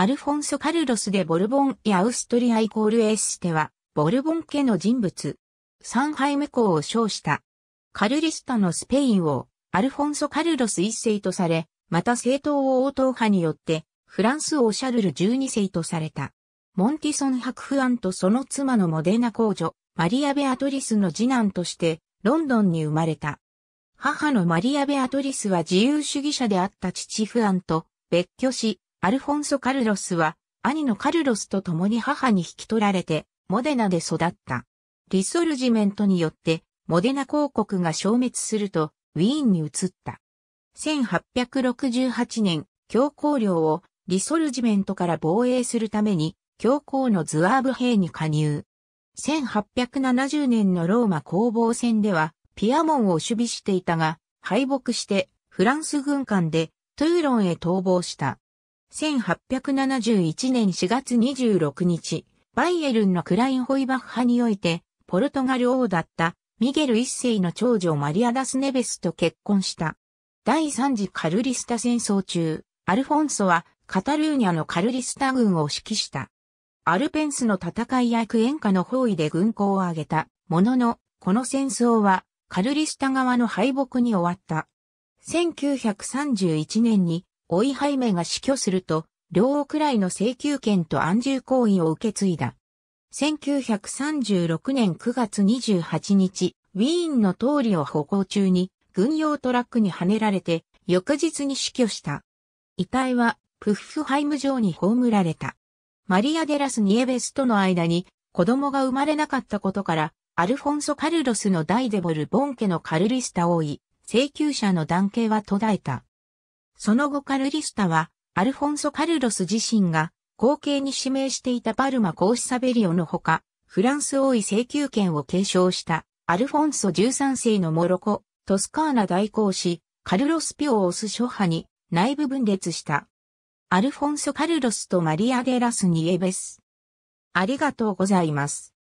アルフォンソ・カルロス・でボルボン・やアウストリアイコール・エステは、ボルボン家の人物。サンハイム公を称した。カルリスタのスペイン王、アルフォンソ・カルロス一世とされ、また政党王王党派によって、フランス王シャルル12世とされた。モンティソンハクフアンとその妻のモデナ公女、マリア・ベアトリスの次男として、ロンドンに生まれた。母のマリア・ベアトリスは自由主義者であった父フアンと別居し、アルフォンソ・カルロスは、兄のカルロスと共に母に引き取られて、モデナで育った。リソルジメントによって、モデナ公国が消滅すると、ウィーンに移った。1868年、教皇領をリソルジメントから防衛するために、教皇のズワーブ兵に加入。1870年のローマ攻防戦では、ピアモンを守備していたが、敗北して、フランス軍艦で、トゥーロンへ逃亡した。1871年4月26日、バイエルンのクラインホイバッハにおいて、ポルトガル王だったミゲル一世の長女マリア・ダス・ネベスと結婚した。第三次カルリスタ戦争中、アルフォンソはカタルーニャのカルリスタ軍を指揮した。アルペンスの戦いやクエンカの包囲で軍港を挙げたものの、この戦争はカルリスタ側の敗北に終わった。1931年にオいハイメが死去すると、両くらいの請求権と安住行為を受け継いだ。1936年9月28日、ウィーンの通りを歩行中に、軍用トラックにはねられて、翌日に死去した。遺体は、プッフハイム城に葬られた。マリア・デラス・ニエベスとの間に、子供が生まれなかったことから、アルフォンソ・カルロスの大デボル・ボン家のカルリスタ追い、請求者の男系は途絶えた。その後カルリスタは、アルフォンソ・カルロス自身が、後継に指名していたパルマ・コーシサベリオのほか、フランス王位請求権を継承した、アルフォンソ13世のモロコ、トスカーナ代行し、カルロス・ピオオス諸派に内部分裂した。アルフォンソ・カルロスとマリア・デ・ラス・ニエベス。ありがとうございます。